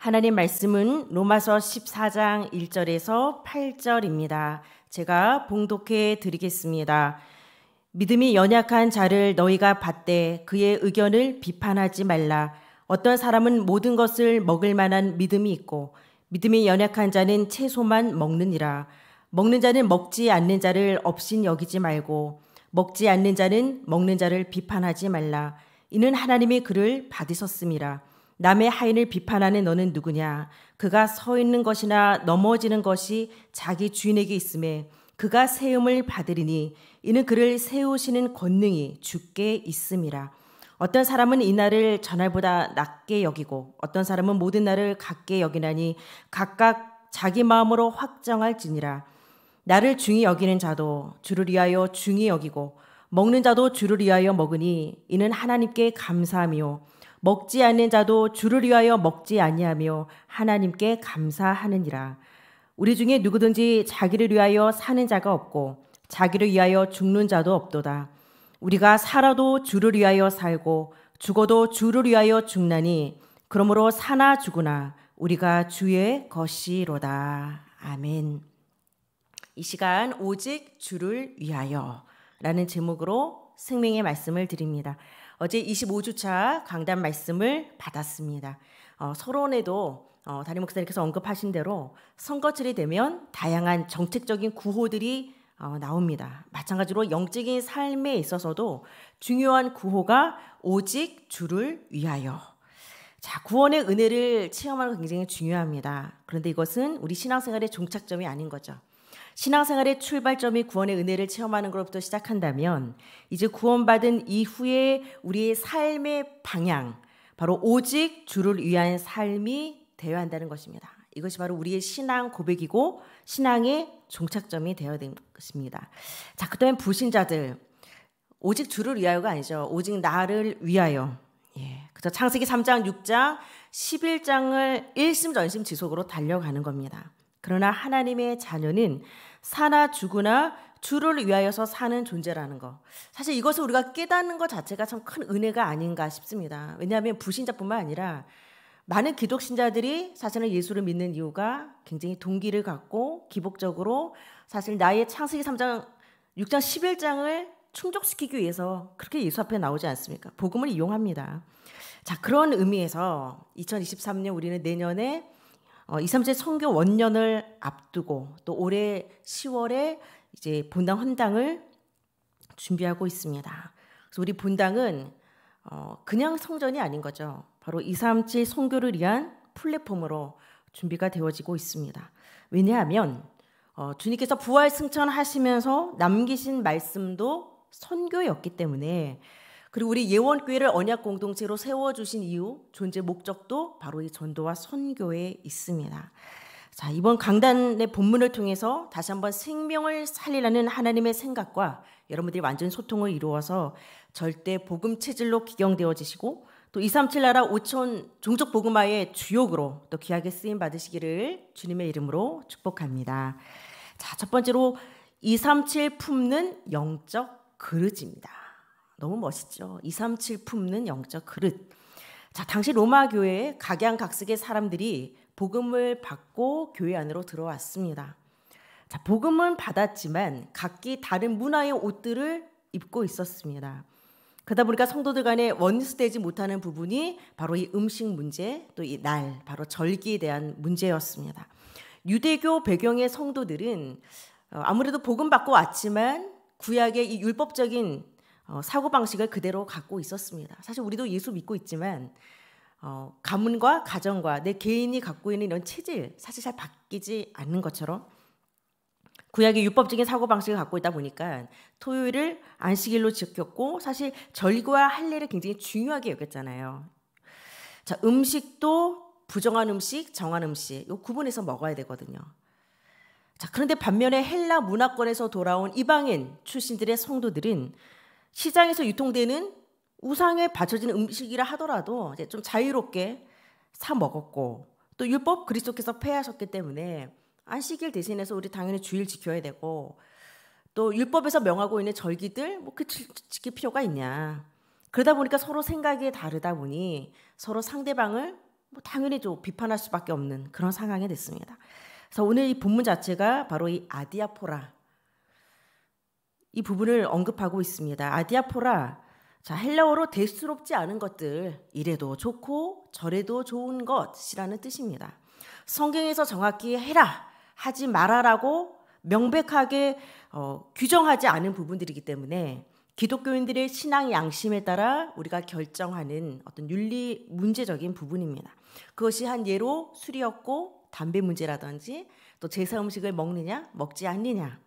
하나님 말씀은 로마서 14장 1절에서 8절입니다. 제가 봉독해 드리겠습니다. 믿음이 연약한 자를 너희가 봤되 그의 의견을 비판하지 말라. 어떤 사람은 모든 것을 먹을 만한 믿음이 있고 믿음이 연약한 자는 채소만 먹느니라. 먹는 자는 먹지 않는 자를 없인 여기지 말고 먹지 않는 자는 먹는 자를 비판하지 말라. 이는 하나님이 그를 받으셨습니다. 남의 하인을 비판하는 너는 누구냐? 그가 서 있는 것이나 넘어지는 것이 자기 주인에게 있음에 그가 세움을 받으리니 이는 그를 세우시는 권능이 주께 있음이라. 어떤 사람은 이 날을 전날보다 낮게 여기고 어떤 사람은 모든 날을 같게 여기나니 각각 자기 마음으로 확정할지니라. 나를 중히 여기는 자도 주를 위하여 중히 여기고 먹는 자도 주를 위하여 먹으니 이는 하나님께 감사함이요 먹지 않는 자도 주를 위하여 먹지 아니하며 하나님께 감사하느니라. 우리 중에 누구든지 자기를 위하여 사는 자가 없고 자기를 위하여 죽는 자도 없도다. 우리가 살아도 주를 위하여 살고 죽어도 주를 위하여 죽나니 그러므로 사나 죽으나 우리가 주의 것이로다. 아멘. 이 시간 오직 주를 위하여 라는 제목으로 생명의 말씀을 드립니다. 어제 25주차 강단 말씀을 받았습니다. 어, 서론에도 어, 다리 목사님께서 언급하신 대로 선거철이 되면 다양한 정책적인 구호들이 어, 나옵니다. 마찬가지로 영적인 삶에 있어서도 중요한 구호가 오직 주를 위하여. 자, 구원의 은혜를 체험하는 굉장히 중요합니다. 그런데 이것은 우리 신앙생활의 종착점이 아닌 거죠. 신앙생활의 출발점이 구원의 은혜를 체험하는 것부터 시작한다면 이제 구원받은 이후에 우리의 삶의 방향 바로 오직 주를 위한 삶이 되어야 한다는 것입니다. 이것이 바로 우리의 신앙 고백이고 신앙의 종착점이 되어야 되는 것입니다. 자, 그다음에 불신자들 오직 주를 위하여가 아니죠. 오직 나를 위하여. 예. 그래서 창세기 3장, 6장, 11장을 일심전심 지속으로 달려가는 겁니다. 그러나 하나님의 자녀는 사나 죽으나 주를 위하여서 사는 존재라는 거. 사실 이것을 우리가 깨닫는 것 자체가 참 큰 은혜가 아닌가 싶습니다. 왜냐하면 부신자뿐만 아니라 많은 기독신자들이 사실은 예수를 믿는 이유가 굉장히 동기를 갖고 기복적으로 사실 나의 창세기 3장 6장 11장을 충족시키기 위해서 그렇게 예수 앞에 나오지 않습니까? 복음을 이용합니다. 자, 그런 의미에서 2023년 우리는 내년에 어, 2, 3제 선교 원년을 앞두고 또 올해 10월에 이제 본당 헌당을 준비하고 있습니다. 그래서 우리 본당은 어, 그냥 성전이 아닌 거죠. 바로 2, 3제 선교를 위한 플랫폼으로 준비가 되어지고 있습니다. 왜냐하면 어, 주님께서 부활 승천하시면서 남기신 말씀도 선교였기 때문에 그리고 우리 예원교회를 언약 공동체로 세워주신 이유, 존재 목적도 바로 이 전도와 선교에 있습니다. 자, 이번 강단의 본문을 통해서 다시 한번 생명을 살리라는 하나님의 생각과 여러분들이 완전 소통을 이루어서 절대 복음 체질로 기경되어지시고 또 237 나라 5천 종족 복음화의 주역으로 또 귀하게 쓰임 받으시기를 주님의 이름으로 축복합니다. 자, 첫 번째로 237 품는 영적 그릇입니다. 너무 멋있죠. 237 품는 영적 그릇. 자, 당시 로마 교회에 각양각색의 사람들이 복음을 받고 교회 안으로 들어왔습니다. 자, 복음은 받았지만 각기 다른 문화의 옷들을 입고 있었습니다. 그러다 보니까 성도들 간에 원수되지 못하는 부분이 바로 이 음식 문제 또 이 날 바로 절기에 대한 문제였습니다. 유대교 배경의 성도들은 어, 아무래도 복음 받고 왔지만 구약의 이 율법적인 어, 사고방식을 그대로 갖고 있었습니다. 사실 우리도 예수 믿고 있지만 어, 가문과 가정과 내 개인이 갖고 있는 이런 체질 사실 잘 바뀌지 않는 것처럼 구약의 율법적인 사고방식을 갖고 있다 보니까 토요일을 안식일로 지켰고 사실 절기와 할례를 굉장히 중요하게 여겼잖아요. 자, 음식도 부정한 음식, 정한 음식 요 구분해서 먹어야 되거든요. 자, 그런데 반면에 헬라 문화권에서 돌아온 이방인 출신들의 성도들은 시장에서 유통되는 우상에 받쳐지는 음식이라 하더라도 이제 좀 자유롭게 사 먹었고 또 율법 그리스도께서 폐하셨기 때문에 안식일 대신해서 우리 당연히 주일 지켜야 되고 또 율법에서 명하고 있는 절기들 뭐 그 지킬 필요가 있냐 그러다 보니까 서로 생각이 다르다 보니 서로 상대방을 뭐 당연히 좀 비판할 수밖에 없는 그런 상황이 됐습니다. 그래서 오늘 이 본문 자체가 바로 이 아디아포라 이 부분을 언급하고 있습니다. 아디아포라 자, 헬라어로 대수롭지 않은 것들, 이래도 좋고 저래도 좋은 것이라는 뜻입니다. 성경에서 정확히 해라, 하지 마라라고 명백하게 어, 규정하지 않은 부분들이기 때문에 기독교인들의 신앙 양심에 따라 우리가 결정하는 어떤 윤리 문제적인 부분입니다. 그것이 한 예로 술이었고 담배 문제라든지 또 제사 음식을 먹느냐 먹지 않느냐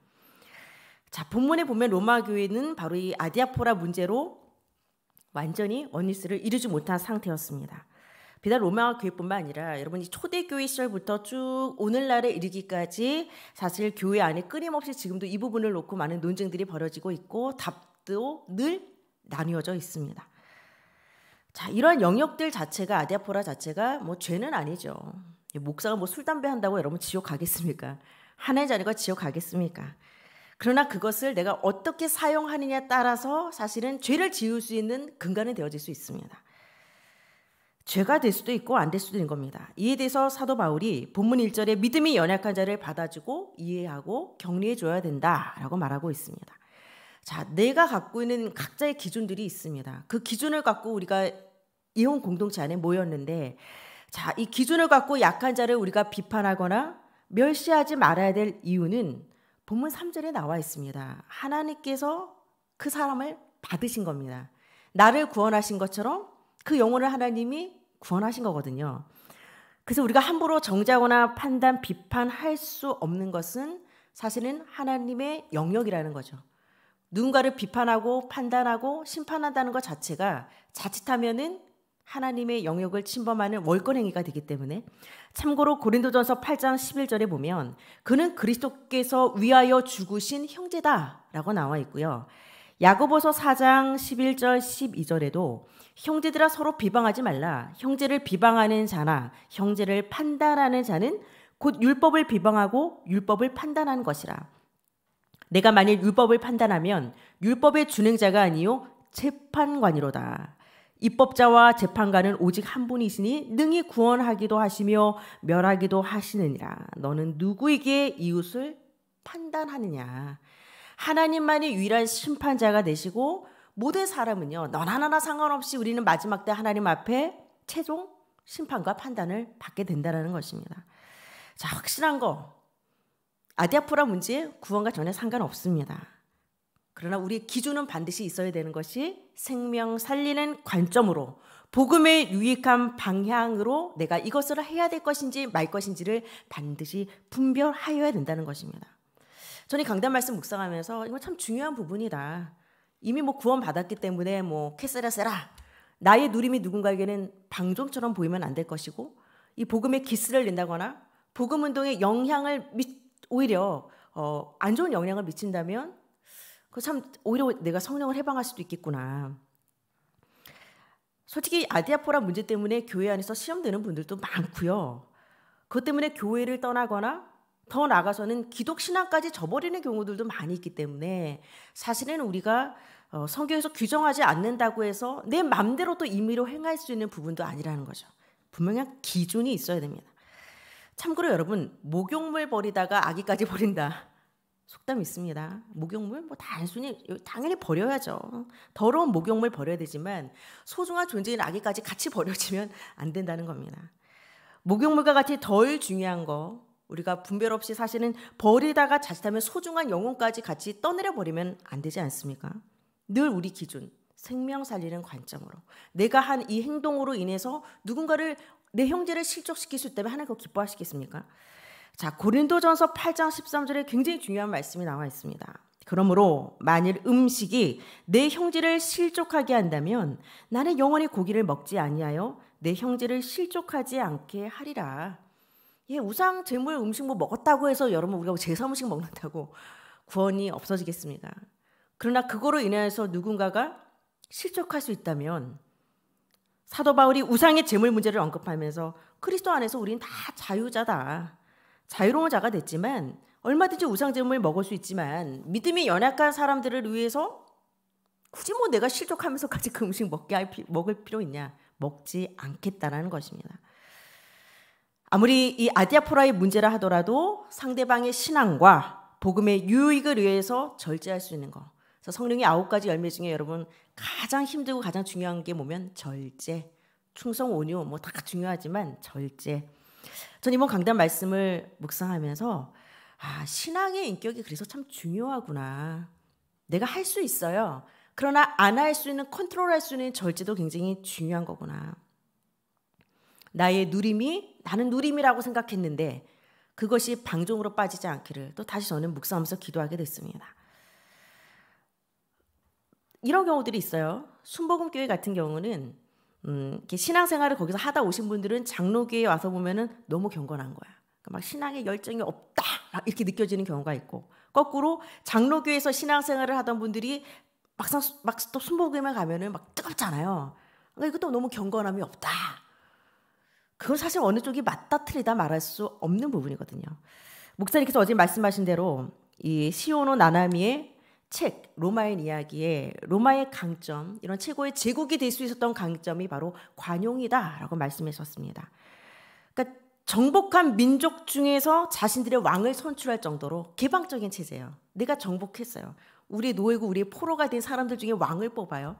자, 본문에 보면 로마 교회는 바로 이 아디아포라 문제로 완전히 원리스를 이루지 못한 상태였습니다. 비단 로마 교회뿐만 아니라 여러분이 초대교회 시절부터 쭉 오늘날에 이르기까지 사실 교회 안에 끊임없이 지금도 이 부분을 놓고 많은 논쟁들이 벌어지고 있고 답도 늘 나뉘어져 있습니다. 자, 이러 영역들 자체가 아디아포라 자체가 뭐 죄는 아니죠. 목사가 뭐술 담배 한다고 여러분 지옥 가겠습니까? 하나의 자녀가 지옥 가겠습니까? 그러나 그것을 내가 어떻게 사용하느냐에 따라서 사실은 죄를 지을 수 있는 근간이 되어질 수 있습니다. 죄가 될 수도 있고 안 될 수도 있는 겁니다. 이에 대해서 사도 바울이 본문 1절에 믿음이 연약한 자를 받아주고 이해하고 격리해 줘야 된다라고 말하고 있습니다. 자, 내가 갖고 있는 각자의 기준들이 있습니다. 그 기준을 갖고 우리가 이혼 공동체 안에 모였는데 자, 이 기준을 갖고 약한 자를 우리가 비판하거나 멸시하지 말아야 될 이유는 본문 3절에 나와 있습니다. 하나님께서 그 사람을 받으신 겁니다. 나를 구원하신 것처럼 그 영혼을 하나님이 구원하신 거거든요. 그래서 우리가 함부로 정자거나 판단, 비판할 수 없는 것은 사실은 하나님의 영역이라는 거죠. 누군가를 비판하고 판단하고 심판한다는 것 자체가 자칫하면 하나님의 영역을 침범하는 월권 행위가 되기 때문에 참고로 고린도전서 8장 11절에 보면 그는 그리스도께서 위하여 죽으신 형제다라고 나와 있고요. 야고보서 4장 11절 12절에도 형제들아 서로 비방하지 말라 형제를 비방하는 자나 형제를 판단하는 자는 곧 율법을 비방하고 율법을 판단한 것이라 내가 만일 율법을 판단하면 율법의 준행자가 아니요 재판관이로다 입법자와 재판관은 오직 한 분이시니 능히 구원하기도 하시며 멸하기도 하시느니라. 너는 누구에게 이웃을 판단하느냐. 하나님만이 유일한 심판자가 되시고 모든 사람은요. 넌 하나나 상관없이 우리는 마지막 때 하나님 앞에 최종 심판과 판단을 받게 된다는 것입니다. 자, 확실한 거. 아디아프라 문제 구원과 전혀 상관없습니다. 그러나 우리의 기준은 반드시 있어야 되는 것이 생명 살리는 관점으로 복음의 유익한 방향으로 내가 이것을 해야 될 것인지 말 것인지를 반드시 분별하여야 된다는 것입니다. 저는 강단 말씀 묵상하면서 이거 참 중요한 부분이다. 이미 뭐 구원 받았기 때문에 뭐 캐스라세라 나의 누림이 누군가에게는 방종처럼 보이면 안 될 것이고 이 복음에 기스를 낸다거나 복음 운동에 영향을 미, 오히려 어, 안 좋은 영향을 미친다면 그참 오히려 내가 성령을 해방할 수도 있겠구나. 솔직히 아디아포라 문제 때문에 교회 안에서 시험되는 분들도 많고요. 그것 때문에 교회를 떠나거나 더 나아가서는 기독 신앙까지 저버리는 경우들도 많이 있기 때문에 사실은 우리가 어, 성경에서 규정하지 않는다고 해서 내맘대로또 임의로 행할 수 있는 부분도 아니라는 거죠. 분명히 기준이 있어야 됩니다. 참고로 여러분 목욕물 버리다가 아기까지 버린다. 속담이 있습니다. 목욕물 뭐 단순히 당연히 버려야죠. 더러운 목욕물 버려야 되지만 소중한 존재인 아기까지 같이 버려지면 안 된다는 겁니다. 목욕물과 같이 덜 중요한 거 우리가 분별 없이 사실은 버리다가 자칫하면 소중한 영혼까지 같이 떠내려 버리면 안 되지 않습니까? 늘 우리 기준 생명 살리는 관점으로 내가 한 이 행동으로 인해서 누군가를 내 형제를 실족시킬 수 있다면 하나님 기뻐하시겠습니까? 자, 고린도전서 8장 13절에 굉장히 중요한 말씀이 나와 있습니다. 그러므로 만일 음식이 내 형제를 실족하게 한다면 나는 영원히 고기를 먹지 아니하여 내 형제를 실족하지 않게 하리라. 예, 우상 제물 음식 뭐 먹었다고 해서 여러분 우리가 제사 음식 먹는다고 구원이 없어지겠습니까? 그러나 그거로 인해서 누군가가 실족할 수 있다면 사도 바울이 우상의 제물 문제를 언급하면서 그리스도 안에서 우리는 다 자유자다. 자유로운 자가 됐지만 얼마든지 우상제물 먹을 수 있지만 믿음이 연약한 사람들을 위해서 굳이 뭐 내가 실족하면서까지 그 음식 먹게 할 피, 먹을 필요 있냐? 먹지 않겠다라는 것입니다. 아무리 이 아디아포라의 문제라 하더라도 상대방의 신앙과 복음의 유익을 위해서 절제할 수 있는 것. 그래서 성령의 아홉 가지 열매 중에 여러분 가장 힘들고 가장 중요한 게 뭐면 절제, 충성, 온유 뭐 다 중요하지만 절제. 전 이번 강단 말씀을 묵상하면서 아, 신앙의 인격이 그래서 참 중요하구나. 내가 할 수 있어요. 그러나 안 할 수 있는 컨트롤할 수 있는 절제도 굉장히 중요한 거구나. 나의 누림이 나는 누림이라고 생각했는데 그것이 방종으로 빠지지 않기를 또 다시 저는 묵상하면서 기도하게 됐습니다. 이런 경우들이 있어요. 순복음교회 같은 경우는 음, 이렇게 신앙생활을 거기서 하다 오신 분들은 장로교에 와서 보면은 너무 경건한 거야. 그막 그러니까 신앙의 열정이 없다 막 이렇게 느껴지는 경우가 있고 거꾸로 장로교에서 신앙생활을 하던 분들이 막상 막또 순복음에 가면은 막 뜨겁잖아요. 그러니까 이것도 너무 경건함이 없다. 그건 사실 어느 쪽이 맞다 틀리다 말할 수 없는 부분이거든요. 목사님께서 어제 말씀하신 대로 이 시오노 나나미의 책 로마인 이야기에 로마의 강점 이런 최고의 제국이 될 수 있었던 강점이 바로 관용이다라고 말씀하셨습니다. 그러니까 정복한 민족 중에서 자신들의 왕을 선출할 정도로 개방적인 체제예요. 내가 정복했어요. 우리 노예고 우리의 포로가 된 사람들 중에 왕을 뽑아요.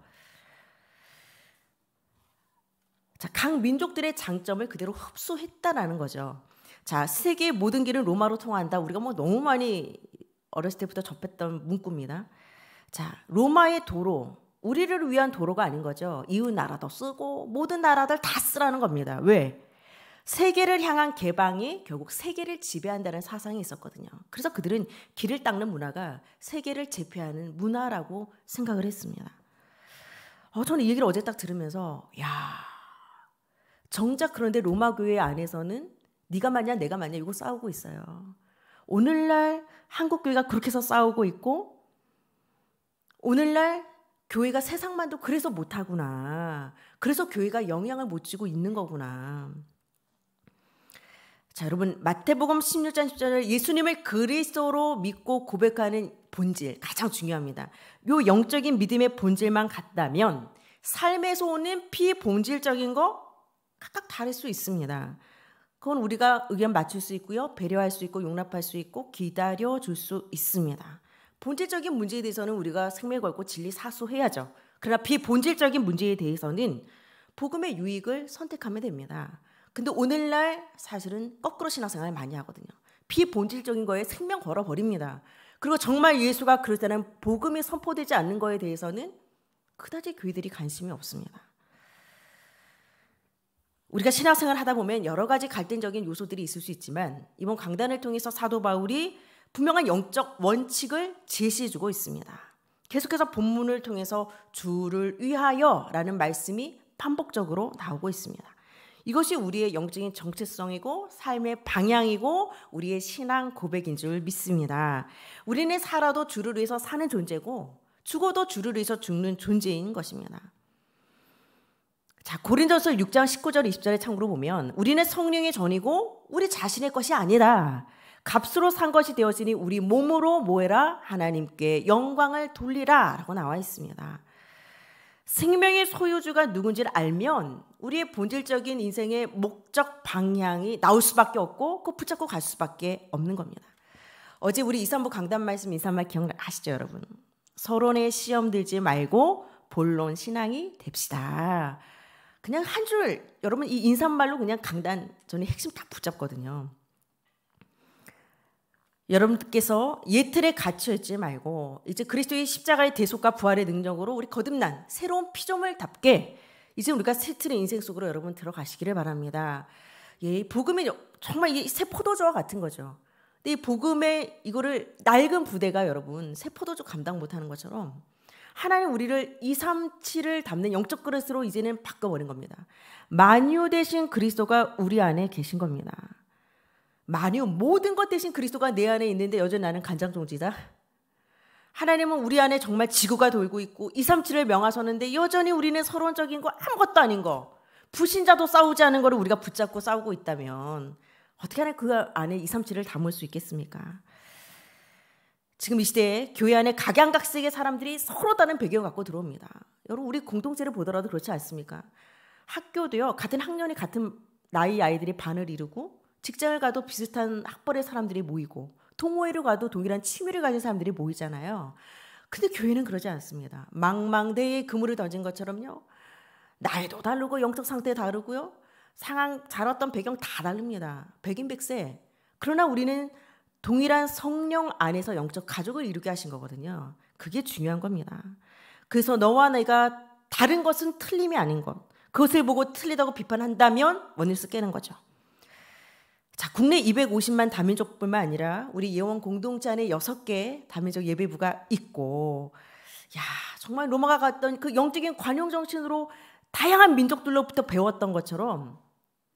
자, 각 민족들의 장점을 그대로 흡수했다라는 거죠. 자, 세계의 모든 길은 로마로 통한다. 우리가 뭐 너무 많이 어렸을 때부터 접했던 문구입니다. 자, 로마의 도로, 우리를 위한 도로가 아닌 거죠. 이웃 나라도 쓰고 모든 나라들 다 쓰라는 겁니다. 왜? 세계를 향한 개방이 결국 세계를 지배한다는 사상이 있었거든요. 그래서 그들은 길을 닦는 문화가 세계를 제패하는 문화라고 생각을 했습니다. 어, 저는 이 얘기를 어제 딱 들으면서 야 정작 그런데 로마 교회 안에서는 네가 맞냐 내가 맞냐 이거 싸우고 있어요. 오늘날 한국 교회가 그렇게 해서 싸우고 있고 오늘날 교회가 세상만도 그래서 못하구나. 그래서 교회가 영향을 못 주고 있는 거구나. 자, 여러분 마태복음 16장 10절을 예수님을 그리스도로 믿고 고백하는 본질 가장 중요합니다. 요 영적인 믿음의 본질만 같다면 삶에서 오는 비본질적인 거 각각 다를 수 있습니다. 그건 우리가 의견 맞출 수 있고요. 배려할 수 있고 용납할 수 있고 기다려 줄 수 있습니다. 본질적인 문제에 대해서는 우리가 생명 걸고 진리 사수해야죠. 그러나 비본질적인 문제에 대해서는 복음의 유익을 선택하면 됩니다. 근데 오늘날 사실은 거꾸로 신앙생활을 많이 하거든요. 비본질적인 거에 생명 걸어버립니다. 그리고 정말 예수가 그럴 때는 복음이 선포되지 않는 거에 대해서는 그다지 교회들이 관심이 없습니다. 우리가 신앙생활 하다 보면 여러 가지 갈등적인 요소들이 있을 수 있지만 이번 강단을 통해서 사도 바울이 분명한 영적 원칙을 제시해주고 있습니다. 계속해서 본문을 통해서 주를 위하여라는 말씀이 반복적으로 나오고 있습니다. 이것이 우리의 영적인 정체성이고 삶의 방향이고 우리의 신앙 고백인 줄 믿습니다. 우리는 살아도 주를 위해서 사는 존재고 죽어도 주를 위해서 죽는 존재인 것입니다. 자, 고린전서 6장 19절 20절에 참고로 보면 우리는 성령의 전이고 우리 자신의 것이 아니다. 값으로 산 것이 되었으니 우리 몸으로 모해라 하나님께 영광을 돌리라라고 나와 있습니다. 생명의 소유주가 누군지를 알면 우리의 본질적인 인생의 목적 방향이 나올 수밖에 없고 꼭 붙잡고 갈 수밖에 없는 겁니다. 어제 우리 이산부 강단 말씀 인사말 기억나시죠 여러분? 서론에 시험 들지 말고 본론 신앙이 됩시다. 그냥 한 줄 여러분 이 인사말로 그냥 강단 저는 핵심 딱 붙잡거든요. 여러분께서 예틀에 갇혀 있지 말고 이제 그리스도의 십자가의 대속과 부활의 능력으로 우리 거듭난 새로운 피조물답게 이제 우리가 새 틀의 인생 속으로 여러분 들어가시기를 바랍니다. 예, 복음이 정말 이새 포도주와 같은 거죠. 근데 이 복음의 이거를 낡은 부대가 여러분 새 포도주 감당 못하는 것처럼 하나님 우리를 2, 3, 7을 담는 영적 그릇으로 이제는 바꿔버린 겁니다. 만유 대신 그리스도가 우리 안에 계신 겁니다. 만유 모든 것 대신 그리스도가 내 안에 있는데 여전히 나는 간장종지다. 하나님은 우리 안에 정말 지구가 돌고 있고 2, 3, 7을 명하셨는데 여전히 우리는 서론적인 거 아무것도 아닌 거 부신자도 싸우지 않은 거를 우리가 붙잡고 싸우고 있다면 어떻게 하나 그 안에 2, 3, 7을 담을 수 있겠습니까? 지금 이 시대에 교회 안에 각양각색의 사람들이 서로 다른 배경을 갖고 들어옵니다. 여러분 우리 공동체를 보더라도 그렇지 않습니까? 학교도요 같은 학년이 같은 나이 아이들이 반을 이루고 직장을 가도 비슷한 학벌의 사람들이 모이고 동호회를 가도 동일한 취미를 가진 사람들이 모이잖아요. 근데 교회는 그러지 않습니다. 망망대에 그물을 던진 것처럼요. 나이도 다르고 영적 상태 다르고요. 상황 자랐던 배경 다 다릅니다. 백인백세. 그러나 우리는 동일한 성령 안에서 영적 가족을 이루게 하신 거거든요. 그게 중요한 겁니다. 그래서 너와 내가 다른 것은 틀림이 아닌 것. 그것을 보고 틀리다고 비판한다면 원일수 깨는 거죠. 자, 국내 250만 다민족뿐만 아니라 우리 예원 공동체 안에 6개 다민족 예배부가 있고 야, 정말 로마가 갔던 그 영적인 관용 정신으로 다양한 민족들로부터 배웠던 것처럼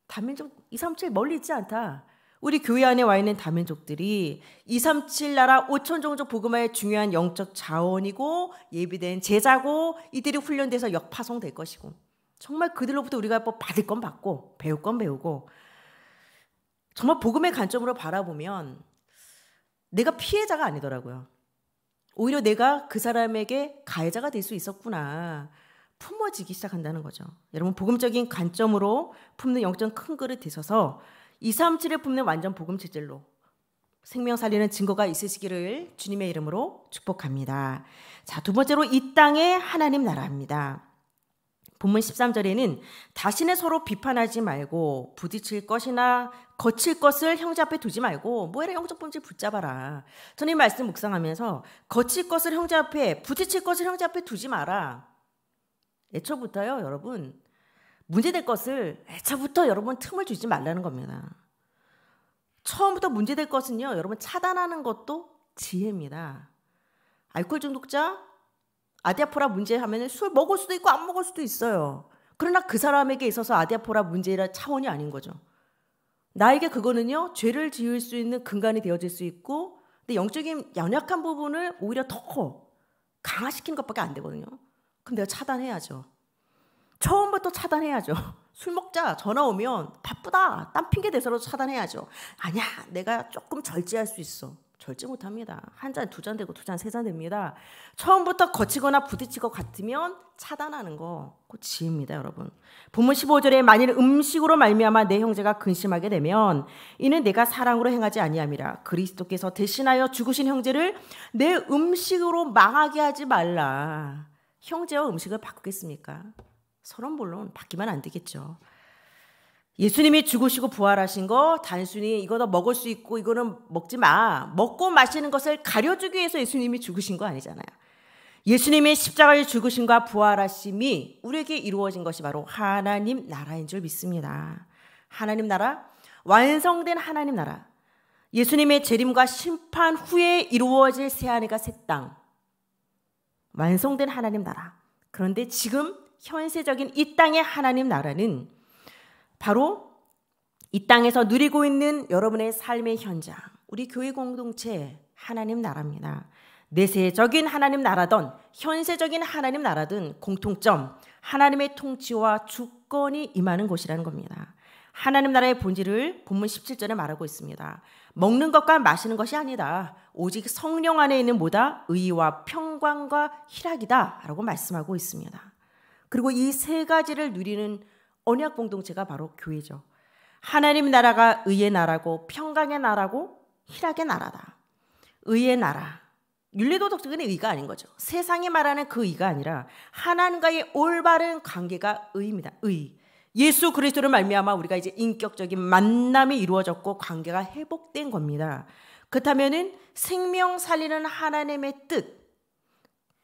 다민족 237 멀리 있지 않다. 우리 교회 안에 와 있는 다민족들이 237 나라 5천 종족 복음화의 중요한 영적 자원이고 예비된 제자고 이들이 훈련돼서 역파송될 것이고 정말 그들로부터 우리가 뭐 받을 건 받고 배울 건 배우고 정말 복음의 관점으로 바라보면 내가 피해자가 아니더라고요. 오히려 내가 그 사람에게 가해자가 될 수 있었구나. 품어지기 시작한다는 거죠. 여러분 복음적인 관점으로 품는 영적 큰 그릇 되셔서 237을 품는 완전 복음 체질로 생명 살리는 증거가 있으시기를 주님의 이름으로 축복합니다. 자, 두 번째로 이 땅의 하나님 나라입니다. 본문 13절에는 다시는 서로 비판하지 말고 부딪힐 것이나 거칠 것을 형제 앞에 두지 말고 뭐해라 형적 본질 붙잡아라. 저는 이 말씀 묵상하면서 거칠 것을 형제 앞에 부딪힐 것을 형제 앞에 두지 마라. 애초부터요, 여러분. 문제될 것을 애초부터 여러분 틈을 주지 말라는 겁니다. 처음부터 문제될 것은요, 여러분 차단하는 것도 지혜입니다. 알코올 중독자, 아디아포라 문제 하면 술 먹을 수도 있고 안 먹을 수도 있어요. 그러나 그 사람에게 있어서 아디아포라 문제라 차원이 아닌 거죠. 나에게 그거는요, 죄를 지을 수 있는 근간이 되어질 수 있고, 근데 영적인 연약한 부분을 오히려 더 커, 강화시키는 것밖에 안 되거든요. 그럼 내가 차단해야죠. 처음부터 차단해야죠. 술 먹자 전화 오면 바쁘다 땀 핑계 대서라도 차단해야죠. 아니야 내가 조금 절제할 수 있어. 절제 못합니다. 한 잔, 두 잔 되고 두 잔, 세 잔 됩니다. 처음부터 거치거나 부딪히것 같으면 차단하는 거, 그지입니다 여러분. 본문 15절에 만일 음식으로 말미암아 내 형제가 근심하게 되면 이는 내가 사랑으로 행하지 아니함이라 그리스도께서 대신하여 죽으신 형제를 내 음식으로 망하게 하지 말라. 형제와 음식을 바꾸겠습니까? 서론 본론 바뀌만안 되겠죠. 예수님이 죽으시고 부활하신 거 단순히 이거 너 먹을 수 있고 이거는 먹지 마. 먹고 마시는 것을 가려주기 위해서 예수님이 죽으신 거 아니잖아요. 예수님의 십자가에 죽으신과 부활하심이 우리에게 이루어진 것이 바로 하나님 나라인 줄 믿습니다. 하나님 나라, 완성된 하나님 나라. 예수님의 재림과 심판 후에 이루어질 새하늘과 새 땅. 완성된 하나님 나라. 그런데 지금 현세적인 이 땅의 하나님 나라는 바로 이 땅에서 누리고 있는 여러분의 삶의 현장, 우리 교회 공동체 하나님 나라입니다. 내세적인 하나님 나라든 현세적인 하나님 나라든 공통점 하나님의 통치와 주권이 임하는 곳이라는 겁니다. 하나님 나라의 본질을 본문 17절에 말하고 있습니다. 먹는 것과 마시는 것이 아니다. 오직 성령 안에 있는 뭐다? 의와 평강과 희락이다. 라고 말씀하고 있습니다. 그리고 이 세 가지를 누리는 언약 공동체가 바로 교회죠. 하나님 나라가 의의 나라고 평강의 나라고 희락의 나라다. 의의 나라. 윤리도덕적인 의가 아닌 거죠. 세상이 말하는 그 의가 아니라 하나님과의 올바른 관계가 의입니다. 의. 예수 그리스도를 말미암아 우리가 이제 인격적인 만남이 이루어졌고 관계가 회복된 겁니다. 그렇다면 생명 살리는 하나님의 뜻,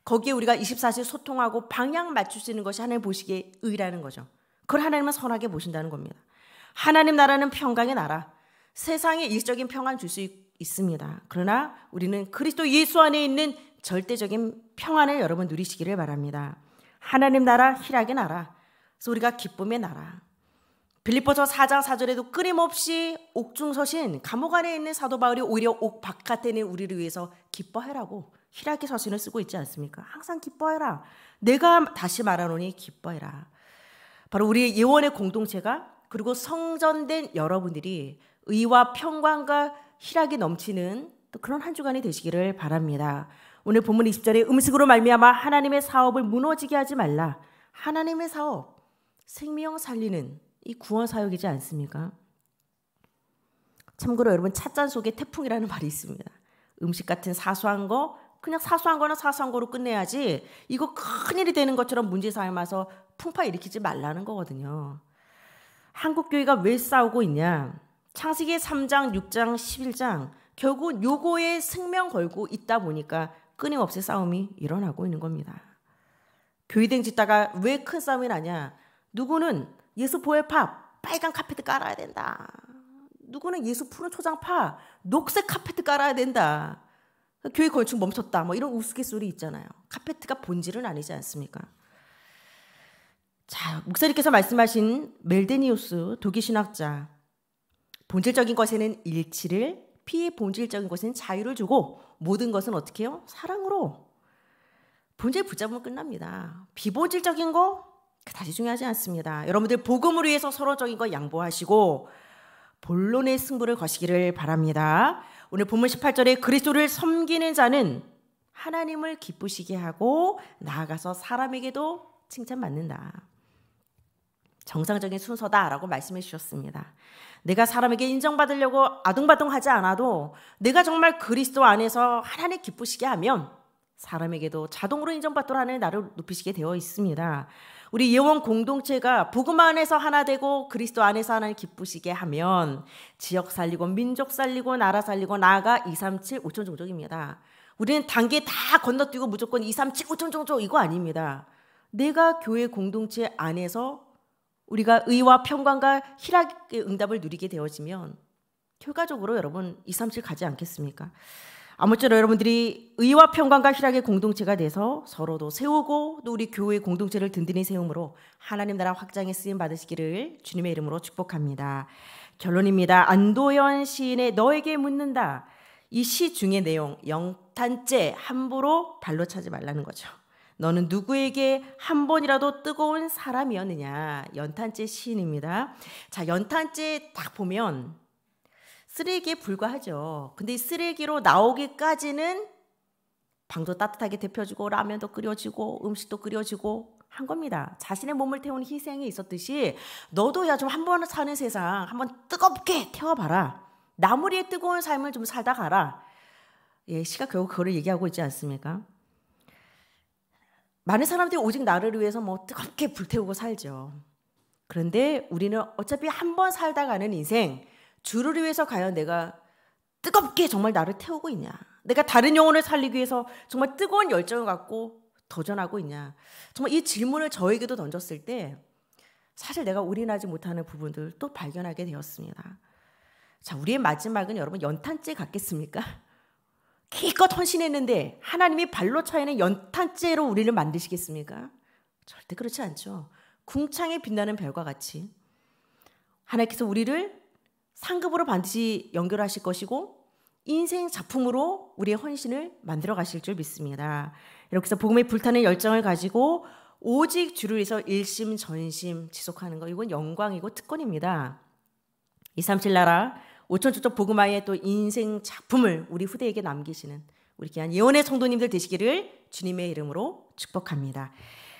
거기에 우리가 24시 소통하고 방향 맞출 수 있는 것이 하나님 보시기에 의라는 거죠. 그걸 하나님은 선하게 보신다는 겁니다. 하나님 나라는 평강의 나라. 세상에 일적인 평안 줄 수 있습니다. 그러나 우리는 그리스도 예수 안에 있는 절대적인 평안을 여러분 누리시기를 바랍니다. 하나님 나라, 희락의 나라. 그래서 우리가 기쁨의 나라. 빌리보서 4장 4절에도 끊임없이 옥중서신 감옥 안에 있는 사도 바울이 오히려 옥 바깥에 있는 우리를 위해서 기뻐해라고 희락의 서신을 쓰고 있지 않습니까? 항상 기뻐해라. 내가 다시 말하노니 기뻐해라. 바로 우리의 예원의 공동체가 그리고 성전된 여러분들이 의와 평강과 희락이 넘치는 또 그런 한 주간이 되시기를 바랍니다. 오늘 본문 20절에 음식으로 말미암아 하나님의 사업을 무너지게 하지 말라. 하나님의 사업, 생명 살리는 이 구원 사역이지 않습니까? 참고로 여러분 찻잔 속에 태풍이라는 말이 있습니다. 음식 같은 사소한 거 그냥 사소한 거는 사소한 거로 끝내야지 이거 큰일이 되는 것처럼 문제 삼아서 풍파 일으키지 말라는 거거든요. 한국교회가 왜 싸우고 있냐. 창세기 3장, 6장, 11장 결국 요거에 생명 걸고 있다 보니까 끊임없이 싸움이 일어나고 있는 겁니다. 교회댕 짓다가 왜 큰 싸움이 나냐. 누구는 예수 보혜파 빨간 카페트 깔아야 된다. 누구는 예수 푸른 초장파 녹색 카페트 깔아야 된다. 교회 건축 멈췄다. 뭐 이런 우스갯소리 있잖아요. 카페트가 본질은 아니지 않습니까? 자, 목사님께서 말씀하신 멜데니우스 독일 신학자. 본질적인 것에는 일치를, 피해 본질적인 것에는 자유를 주고 모든 것은 어떻게 해요? 사랑으로. 본질 붙잡으면 끝납니다. 비본질적인 거그 다시 중요하지 않습니다. 여러분들 복음을 위해서 서로적인 거 양보하시고 본론의 승부를 거시기를 바랍니다. 오늘 본문 18절에 그리스도를 섬기는 자는 하나님을 기쁘시게 하고 나아가서 사람에게도 칭찬받는다. 정상적인 순서다라고 말씀해 주셨습니다. 내가 사람에게 인정받으려고 아둥바둥하지 않아도 내가 정말 그리스도 안에서 하나님 기쁘시게 하면 사람에게도 자동으로 인정받도록 하는 나를 높이시게 되어 있습니다. 우리 예원 공동체가 복음 안에서 하나 되고 그리스도 안에서 하나를 기쁘시게 하면 지역 살리고 민족 살리고 나라 살리고 나아가 2, 3, 7, 5천 종족입니다. 우리는 단계 다 건너뛰고 무조건 2, 3, 7, 5천 종족 이거 아닙니다. 내가 교회 공동체 안에서 우리가 의와 평강과 희락의 응답을 누리게 되어지면 결과적으로 여러분 2, 3, 7 가지 않겠습니까? 아무쪼록 여러분들이 의와 평강과 희락의 공동체가 돼서 서로도 세우고 또 우리 교회 공동체를 든든히 세움으로 하나님 나라 확장에 쓰임 받으시기를 주님의 이름으로 축복합니다. 결론입니다. 안도현 시인의 너에게 묻는다. 이 시 중의 내용 영탄째 함부로 발로 차지 말라는 거죠. 너는 누구에게 한 번이라도 뜨거운 사람이었느냐. 연탄째 시인입니다. 자, 연탄째 딱 보면 쓰레기에 불과하죠. 근데 이 쓰레기로 나오기까지는 방도 따뜻하게 데펴주고 라면도 끓여주고 음식도 끓여주고 한 겁니다. 자신의 몸을 태우는 희생이 있었듯이 너도 야 좀 한번 사는 세상 한번 뜨겁게 태워봐라. 나무리의 뜨거운 삶을 좀 살다 가라. 예, 시가 결국 그거를 얘기하고 있지 않습니까? 많은 사람들이 오직 나를 위해서 뭐 뜨겁게 불태우고 살죠. 그런데 우리는 어차피 한 번 살다 가는 인생 주를 위해서 과연 내가 뜨겁게 정말 나를 태우고 있냐? 내가 다른 영혼을 살리기 위해서 정말 뜨거운 열정을 갖고 도전하고 있냐? 정말 이 질문을 저에게도 던졌을 때 사실 내가 올인하지 못하는 부분들 또 발견하게 되었습니다. 자, 우리의 마지막은 여러분 연탄재 같겠습니까? 기껏 헌신했는데 하나님이 발로 차이는 연탄재로 우리를 만드시겠습니까? 절대 그렇지 않죠. 궁창에 빛나는 별과 같이 하나님께서 우리를 상급으로 반드시 연결하실 것이고 인생 작품으로 우리의 헌신을 만들어 가실 줄 믿습니다. 이렇게 해서 복음에 불타는 열정을 가지고 오직 주를 위해서 일심 전심 지속하는 거 이건 영광이고 특권입니다. 237 나라 5천 주적 복음화의 또 인생 작품을 우리 후대에게 남기시는 우리 귀한 예언의 성도님들 되시기를 주님의 이름으로 축복합니다.